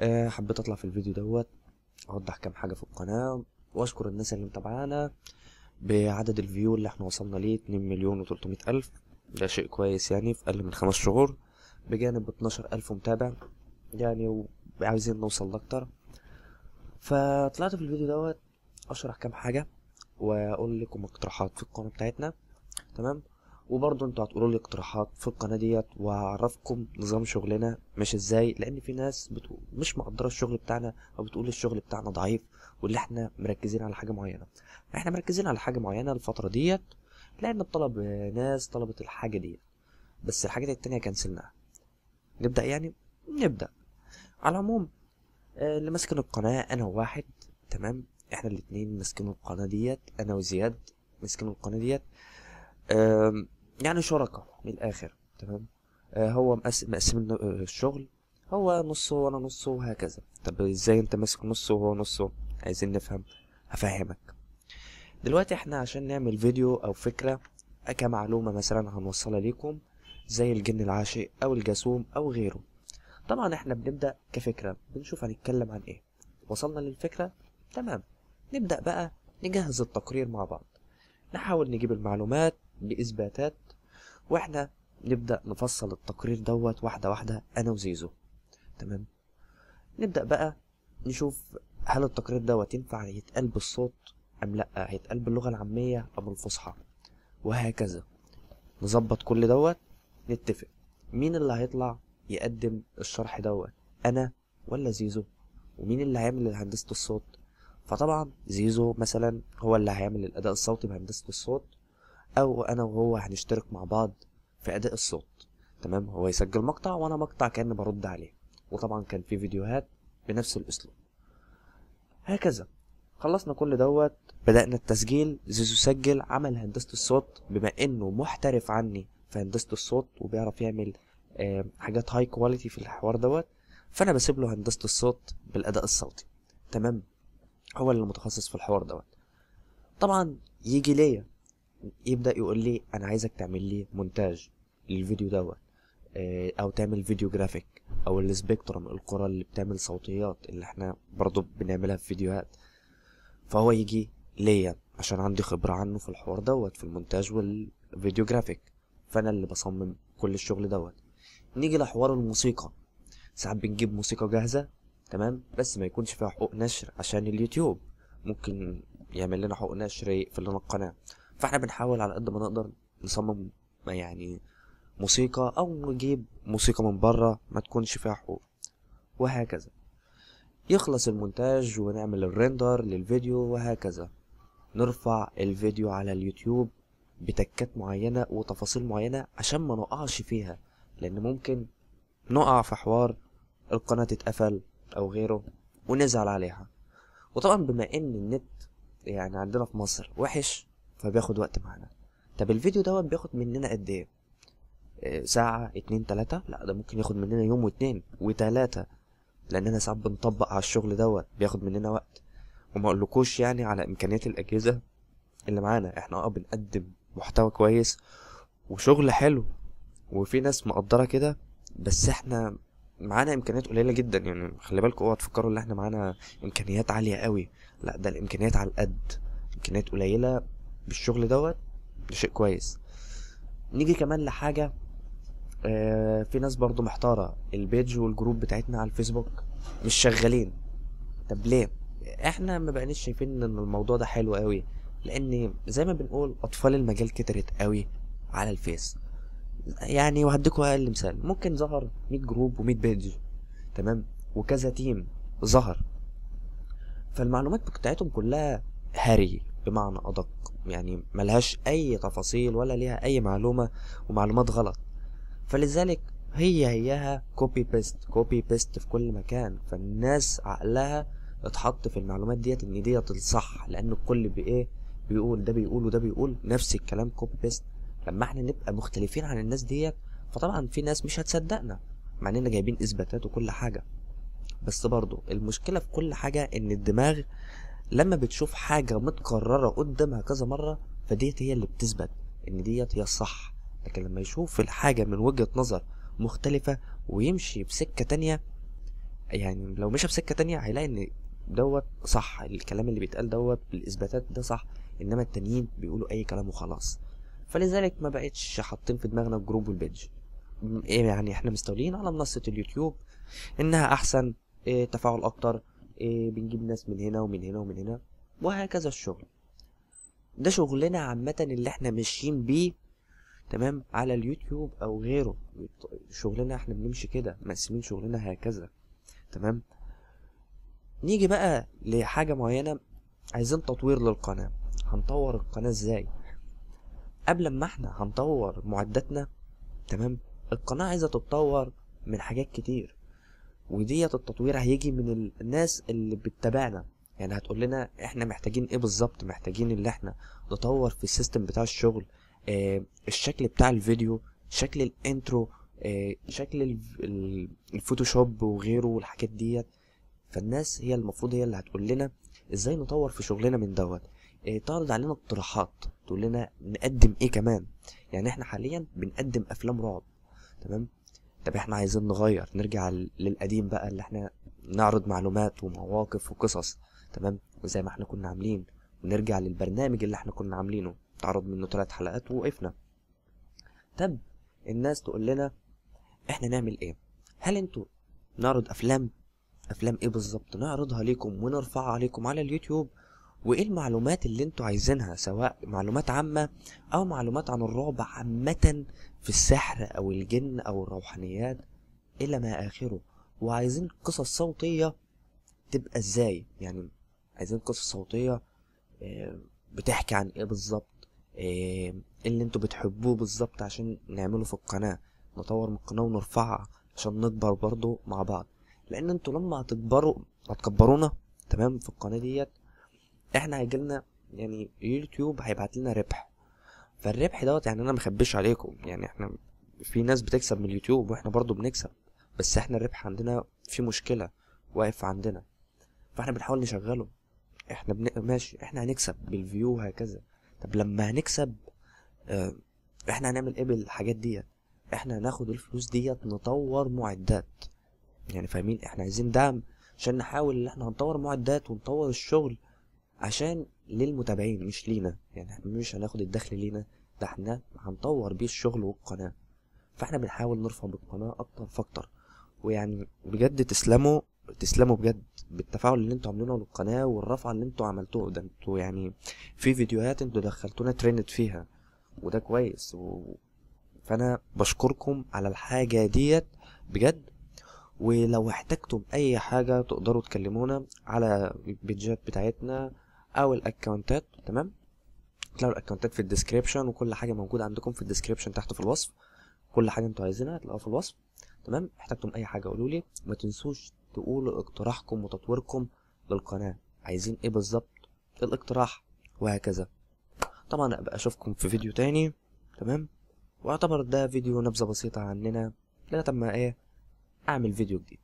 آه، حبيت اطلع في الفيديو دوت اوضح كام حاجه في القناه واشكر الناس اللي متابعانا بعدد الفيو اللي احنا وصلنا ليه 2 مليون و 300 الف ده شيء كويس يعني في اقل من خمس شهور بجانب 12 الف متابع يعني وعايزين نوصل لاكتر فطلعت في الفيديو دوت اشرح كام حاجه واقول لكم اقتراحات في القناه بتاعتنا تمام وبرضه انتوا هتقولوا لي اقتراحات في القناه ديت وهعرفكم نظام شغلنا ماشي ازاي لان في ناس بتقول مش مقدره الشغل بتاعنا او بتقول الشغل بتاعنا ضعيف واللي احنا مركزين على حاجه معينه احنا مركزين على حاجه معينه الفتره ديت لان الطلب ناس طلبت الحاجه ديت بس الحاجات التانية كنسلناها نبدا يعني نبدا على العموم آه، اللي ماسكين القناه انا وواحد تمام احنا الاتنين ماسكين القناه ديت انا وزياد ماسكين القناه ديت يعني شركاء من الاخر تمام آه هو مقسم آه، الشغل هو نصه وانا نصه وهكذا طب ازاي انت ماسك نصه وهو نصه عايزين نفهم هفهمك دلوقتي احنا عشان نعمل فيديو او فكرة آه، كمعلومة مثلا هنوصلها ليكم زي الجن العاشق او الجاسوم او غيره طبعا احنا بنبدأ كفكرة بنشوف هنتكلم عن ايه وصلنا للفكرة تمام نبدأ بقى نجهز التقرير مع بعض نحاول نجيب المعلومات بإثباتات واحنا نبدا نفصل التقرير دوت واحده واحده انا وزيزو تمام نبدا بقى نشوف هل التقرير دوت ينفع يتقال بالصوت ام لا هيتقال باللغه العاميه ام الفصحى وهكذا نظبط كل دوت نتفق مين اللي هيطلع يقدم الشرح دوت انا ولا زيزو ومين اللي هيعمل هندسه الصوت فطبعا زيزو مثلا هو اللي هيعمل الاداء الصوتي بهندسه الصوت او انا وهو هنشترك مع بعض في اداء الصوت تمام هو يسجل مقطع وانا مقطع كان برد عليه وطبعا كان في فيديوهات بنفس الاسلوب هكذا خلصنا كل دوت بدأنا التسجيل زيزو سجل عمل هندسة الصوت بما انه محترف عني في هندسة الصوت وبيعرف يعمل حاجات هاي كواليتي في الحوار دوت فانا بسيب له هندسة الصوت بالاداء الصوتي تمام هو اللي متخصص في الحوار دوت طبعا يجي ليا يبدا يقول لي انا عايزك تعمل لي مونتاج للفيديو دوت آه، او تعمل فيديو جرافيك او السبيكترم القرى اللي بتعمل صوتيات اللي احنا برضو بنعملها في فيديوهات فهو يجي ليا عشان عندي خبرة عنه في الحوار دوت في المونتاج والفيديو جرافيك فانا اللي بصمم كل الشغل دوت نيجي لحوار الموسيقى ساعات بنجيب موسيقى جاهزة تمام بس ما يكونش فيها حقوق نشر عشان اليوتيوب ممكن يعمل لنا حقوق نشر في لنا القناة فاحنا بنحاول على قد ما نقدر نصمم يعني موسيقى او نجيب موسيقى من بره ما تكونش فيها حقوق وهكذا يخلص المونتاج ونعمل الريندر للفيديو وهكذا نرفع الفيديو على اليوتيوب بتكات معينة وتفاصيل معينة عشان ما نقعش فيها لان ممكن نقع في حوار القناة تتقفل او غيره ونزعل عليها وطبعا بما ان النت يعني عندنا في مصر وحش فبياخد وقت معانا طب الفيديو دوت بياخد مننا قد ايه آه، ساعة اتنين تلاتة لا ده ممكن ياخد مننا يوم واتنين وتلاتة لاننا ساعات بنطبق على الشغل دوت بياخد مننا وقت وما اقولكوش يعني على امكانيات الاجهزة اللي معانا احنا اه بنقدم محتوى كويس وشغل حلو وفي ناس مقدرة كده بس احنا معانا امكانيات قليله جدا يعني خلي بالكوا اوعوا تفكروا ان احنا معانا امكانيات عاليه قوي لا ده الامكانيات على القد امكانيات قليله بالشغل دوت ده شيء كويس نيجي كمان لحاجة آه، في ناس برضو محتارة البيج والجروب بتاعتنا على الفيسبوك مش شغالين طب ليه احنا ما بقناش شايفين ان الموضوع ده حلو قوي لان زي ما بنقول اطفال المجال كترت قوي على الفيس يعني وهديكوا اقل مثال ممكن ظهر 100 جروب و100 بيج تمام وكذا تيم ظهر فالمعلومات بتاعتهم كلها هري بمعنى أدق يعني ملهاش أي تفاصيل ولا ليها أي معلومة ومعلومات غلط فلذلك هي هيها كوبي بيست كوبي بيست في كل مكان فالناس عقلها اتحط في المعلومات ديت ان ديت الصح لان الكل بايه بيقول ده بيقول وده بيقول نفس الكلام كوبي بيست لما احنا نبقى مختلفين عن الناس ديت فطبعا في ناس مش هتصدقنا مع اننا جايبين اثباتات وكل حاجه بس برضو المشكله في كل حاجه ان الدماغ لما بتشوف حاجة متكررة قدامها كذا مرة فديت هي اللي بتثبت ان ديت هي الصح لكن لما يشوف الحاجة من وجهة نظر مختلفة ويمشي بسكة تانية يعني لو مشى بسكة تانية هيلاقي ان دوت صح الكلام اللي بيتقال دوت بالاثباتات ده صح انما التانيين بيقولوا اي كلام وخلاص فلذلك ما بقتش حاطين في دماغنا الجروب والبيدج يعني احنا مستولين على منصة اليوتيوب انها احسن إيه، تفاعل اكتر إيه بنجيب ناس من هنا ومن هنا ومن هنا وهكذا الشغل ده شغلنا عامة اللي احنا ماشيين بيه تمام على اليوتيوب او غيره شغلنا احنا بنمشي كده مقسمين شغلنا هكذا تمام نيجي بقى لحاجة معينة عايزين تطوير للقناة هنطور القناة ازاي قبل ما احنا هنطور معداتنا تمام القناة عايزة تتطور من حاجات كتير وديت التطوير هيجي من الناس اللي بتتابعنا يعني هتقول لنا احنا محتاجين ايه بالظبط محتاجين اللي احنا نطور في السيستم بتاع الشغل اه الشكل بتاع الفيديو شكل الانترو اه شكل الفوتوشوب وغيره والحاجات ديت فالناس هي المفروض هي اللي هتقول لنا ازاي نطور في شغلنا من دوت اه تعرض علينا اقتراحات تقول لنا نقدم ايه كمان يعني احنا حاليا بنقدم افلام رعب تمام طب احنا عايزين نغير نرجع للقديم بقى اللي احنا نعرض معلومات ومواقف وقصص تمام وزي ما احنا كنا عاملين ونرجع للبرنامج اللي احنا كنا عاملينه تعرض منه ثلاث حلقات ووقفنا طب الناس تقول لنا احنا نعمل ايه هل انتوا نعرض افلام افلام ايه بالظبط نعرضها ليكم ونرفعها عليكم على اليوتيوب وايه المعلومات اللي انتوا عايزينها سواء معلومات عامه او معلومات عن الرعب عامه في السحر او الجن او الروحانيات الى ما اخره وعايزين قصص صوتيه تبقى ازاي يعني عايزين قصص صوتيه آه، بتحكي عن ايه بالظبط ايه اللي انتوا بتحبوه بالظبط عشان نعمله في القناه نطور من القناه ونرفعها عشان نكبر برضو مع بعض لان انتوا لما هتكبروا هتكبرونا تمام في القناه ديت احنا هيجيلنا يعني يوتيوب هيبعت لنا ربح فالربح دوت يعني انا مخبيش عليكم يعني احنا في ناس بتكسب من اليوتيوب واحنا برضو بنكسب بس احنا الربح عندنا في مشكلة واقف عندنا فاحنا بنحاول نشغله احنا بن... ماشي احنا هنكسب بالفيو هكذا طب لما هنكسب آه، احنا هنعمل ايه بالحاجات ديت احنا هناخد الفلوس ديت نطور معدات يعني فاهمين احنا عايزين دعم عشان نحاول ان احنا هنطور معدات ونطور الشغل عشان للمتابعين مش لينا يعني احنا مش هناخد الدخل لينا ده احنا هنطور بيه الشغل والقناة فاحنا بنحاول نرفع بالقناة اكتر فاكتر ويعني بجد تسلموا تسلموا بجد بالتفاعل اللي انتوا عاملينه للقناة والرفعة اللي انتوا عملتوه ده انتوا يعني في فيديوهات انتوا دخلتونا ترند فيها وده كويس و... فانا بشكركم على الحاجة ديت بجد ولو احتجتم اي حاجة تقدروا تكلمونا على البيجات بتاعتنا او الاكونتات تمام تلاقوا الاكونتات في الديسكريبشن وكل حاجه موجوده عندكم في الديسكريبشن تحت في الوصف كل حاجه انتوا عايزينها هتلاقوها في الوصف تمام احتجتم اي حاجه قولوا لي ما تنسوش تقولوا اقتراحكم وتطويركم للقناه عايزين ايه بالظبط الاقتراح وهكذا طبعا ابقى اشوفكم في فيديو تاني تمام واعتبر ده فيديو نبذه بسيطه عننا لغايه ما ايه اعمل فيديو جديد